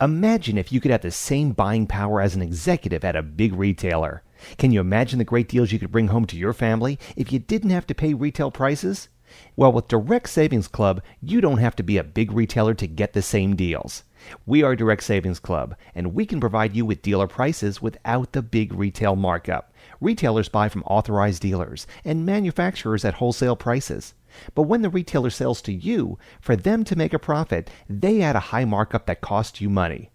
Imagine if you could have the same buying power as an executive at a big retailer. Can you imagine the great deals you could bring home to your family if you didn't have to pay retail prices? Well, with Direct Savings Club, you don't have to be a big retailer to get the same deals. We are Direct Savings Club, and we can provide you with dealer prices without the big retail markup. Retailers buy from authorized dealers and manufacturers at wholesale prices. But when the retailer sells to you, for them to make a profit, they add a high markup that costs you money.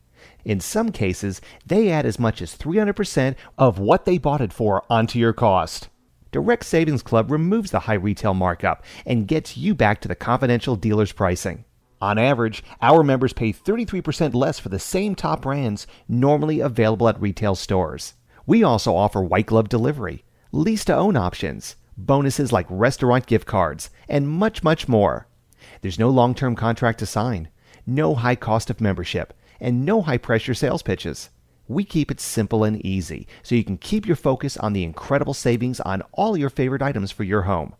In some cases, they add as much as 300% of what they bought it for onto your cost. Direct Savings Club removes the high retail markup and gets you back to the confidential dealer's pricing. On average, our members pay 33% less for the same top brands normally available at retail stores. We also offer white glove delivery, lease to own options, bonuses like restaurant gift cards, and much, much more. There's no long term contract to sign, no high cost of membership, and no high pressure sales pitches we keep it simple and easy so you can keep your focus on the incredible savings on all your favorite items for your home.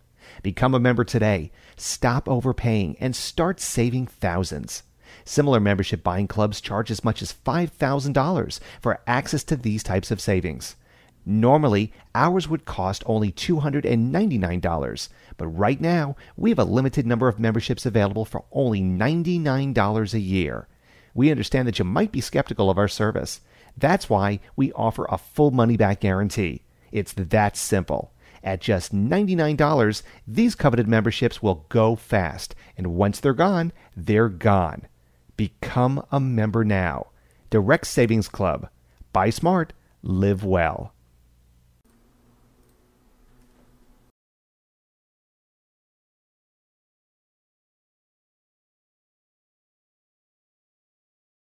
Become a member today. Stop overpaying and start saving thousands. Similar membership buying clubs charge as much as $5,000 for access to these types of savings. Normally, ours would cost only $299, but right now, we have a limited number of memberships available for only $99 a year. We understand that you might be skeptical of our service, that's why we offer a full money back guarantee. It's that simple. At just $99, these coveted memberships will go fast, and once they're gone, they're gone. Become a member now. Direct Savings Club. Buy smart, live well.